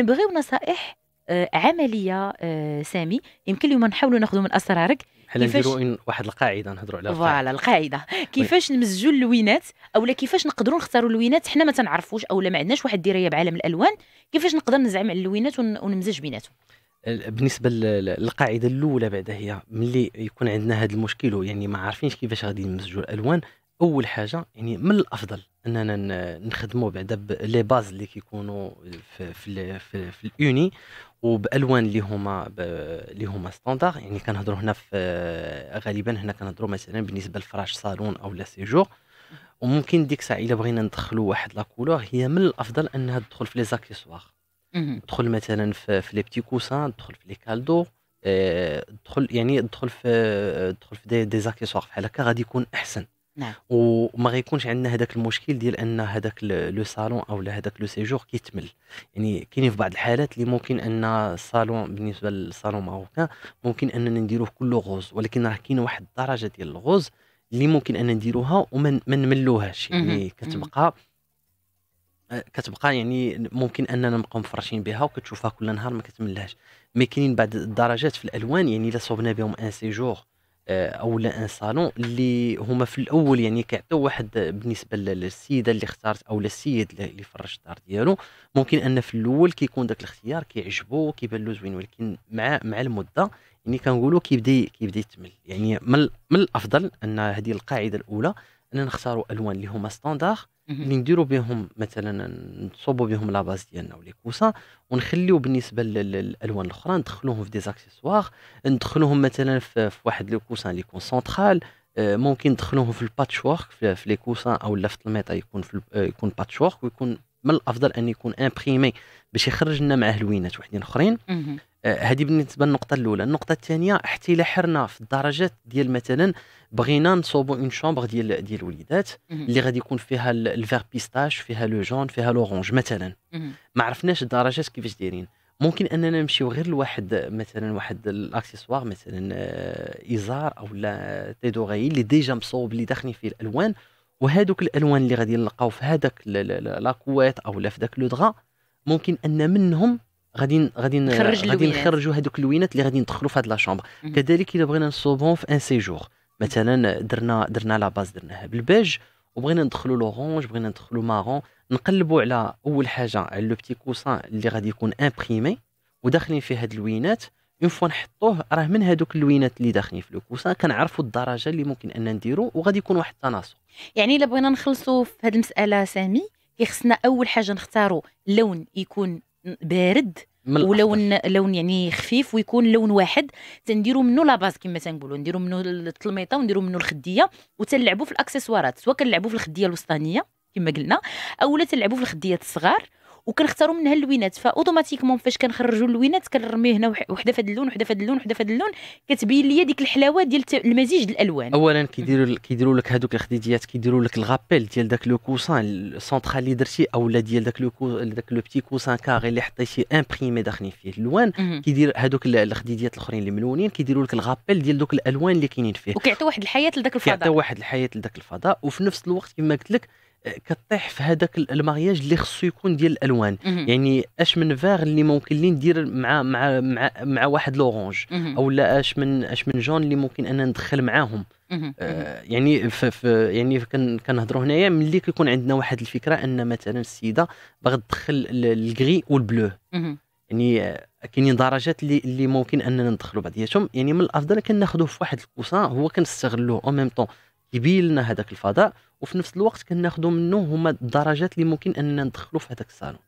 نبغيو نصائح آه، عمليه آه، سامي يمكن اليوم نحاولوا ناخذوا من اسرارك حنا نديروا واحد القاعده نهضروا على فوالا القاعده كيفاش نمزجوا اللوينات اولا كيفاش نقدروا نختاروا اللوينات حنا ما تنعرفوش اولا ما عندناش واحد الدرايه بعالم الالوان كيفاش نقدر نزعم على اللوينات ونمزج بيناتهم بالنسبه للقاعده الاولى بعدا هي ملي يكون عندنا هذا المشكل يعني ما عارفينش كيفاش غادي نمزجوا الالوان اول حاجه يعني من الافضل اننا نخدموا بعدا لي باز اللي كيكونوا في في, في, في الاوني وبالوان اللي هما اللي هما ستاندار يعني كنهضروا هنا في غالبا هنا كنهضروا مثلا بالنسبه لفراش صالون او لا سيجور وممكن ديك الساعه الا بغينا ندخلوا واحد كولور هي من الافضل انها تدخل في لي زاكسيسوار تدخل مثلا في, في لي بتي كوسان تدخل في لي كالدو آه، تدخل يعني تدخل في تدخل في دي, دي بحال هكا غادي يكون احسن نعم. وما غيكونش عندنا هذاك المشكل ديال ان هذاك لو صالون او هذاك لو سيجور كيتمل يعني كاينين في بعض الحالات اللي ممكن ان الصالون بالنسبه للصالون ماروكان ممكن اننا نديروه كله غوز ولكن راه كاين واحد الدرجه ديال الغوز اللي ممكن ان نديروها وما نملوهاش يعني كتبقى آه، كتبقى يعني ممكن اننا نبقاو مفرشين بها وكتشوفها كل نهار ما كتملهاش مي كاينين بعض الدرجات في الالوان يعني الا صوبنا بهم ان سيجور آه، او لا ان صالون اللي هما في الاول يعني كيعطيو واحد بالنسبه للسيده اللي اختارت او للسيد اللي فرش الدار ديالو ممكن ان في الاول كيكون داك الاختيار كيعجبو كيبان له زوين ولكن مع مع المده يعني كنقولوا كيبدا كيبدا يتمل يعني من, من الافضل ان هذه القاعده الاولى اننا نختاروا الوان اللي هما ستاندار اللي نديروا بهم مثلا نصوبوا بهم لاباز ديالنا ولي كوسا ونخليو بالنسبه للالوان الاخرى ندخلوهم في ديزاكسيسوار ندخلوهم مثلا في, في واحد لو كوسان اللي يكون سنترال آه، ممكن ندخلوهم في الباتش وورك في لي كوسان او لا في الميطا يكون في آه، يكون باتش وورك ويكون من الافضل ان يكون امبريمي باش يخرج لنا معاه لوينات وحدين اخرين هذه آه، بالنسبه للنقطه الاولى النقطه الثانيه حتى الى حرنا في الدرجات ديال مثلا بغينا نصوبوا اون شومبر ديال ديال الوليدات اللي غادي يكون فيها الفير بيستاش فيها لو جون فيها لورونج مثلا ما عرفناش الدرجات كيفاش دايرين ممكن اننا نمشيو غير لواحد مثلا واحد الاكسسوار مثلا آه، ازار او لا تيدوغاي اللي ديجا مصوب اللي داخلين فيه الالوان وهذوك الالوان اللي غادي نلقاو في هذاك لاكويت او لا في ذاك لو ممكن ان منهم غادي غادي غادي نخرجوا هذوك اللوينات اللي غادي ندخلوا في هاد لا شومبر كذلك الا بغينا نصوبهم في ان سيجور مثلا درنا درنا لا باز درناها بالبيج وبغينا ندخلوا لورونج بغينا ندخلوا مارون نقلبوا على اول حاجه على لو بتي كوسان اللي غادي يكون امبريمي وداخلين فيه هاد اللوينات اون فوا نحطوه راه من هادوك اللوينات اللي داخلين في الكوسان كنعرفوا الدرجه اللي ممكن ان نديرو وغادي يكون واحد التناسق يعني الا بغينا نخلصوا في هاد المساله سامي كيخصنا اول حاجه نختاروا لون يكون بارد ولون لون يعني خفيف ويكون لون واحد تنديروا منه لا باز كما تنقولوا نديروا منه التلميطه ونديروا منه الخديه وتنلعبوا في الاكسسوارات سواء كنلعبوا في الخديه الوسطانيه كما قلنا اولا تلعبوا في الخديات الصغار وكنختاروا منها اللوينات فاوتوماتيكمون فاش كنخرجوا اللوينات كنرميه هنا وحده في هذا اللون وحده في هذا اللون وحده في هذا اللون كتبين لي ديك الحلاوه ديال المزيج الالوان اولا كيديروا كيديروا لك هذوك الخديجيات كيديروا لك الغابيل ديال داك لو كوسان السونترال اللي درتي اولا ديال داك لو داك لو بتي كوسان كاغي اللي حطيتي امبريمي داخلين فيه الالوان كيدير هذوك الخديجيات الاخرين اللي ملونين كيديروا لك الغابيل ديال دوك الالوان اللي كاينين فيه وكيعطي واحد الحياه لذاك الفضاء كيعطي واحد الحياه لذاك الفضاء وفي نفس الوقت كما قلت لك كطيح في هذاك المارياج اللي خصو يكون ديال الالوان يعني اش من فيغ اللي ممكن لي ندير مع مع مع, مع واحد لورونج او لا اش من اش من جون اللي ممكن انا ندخل معاهم آه يعني ف ف يعني كنهضروا هنايا ملي كيكون عندنا واحد الفكره ان مثلا السيده باغا تدخل الكري والبلو يعني كاينين درجات اللي اللي ممكن اننا ندخلوا بعضياتهم يعني من الافضل كناخذوه في واحد الكوسان هو كنستغلوه او ميم طون كيبين لنا هذاك الفضاء وفي نفس الوقت كناخذوا منه هما الدرجات اللي ممكن اننا ندخلوا في هذاك الصالون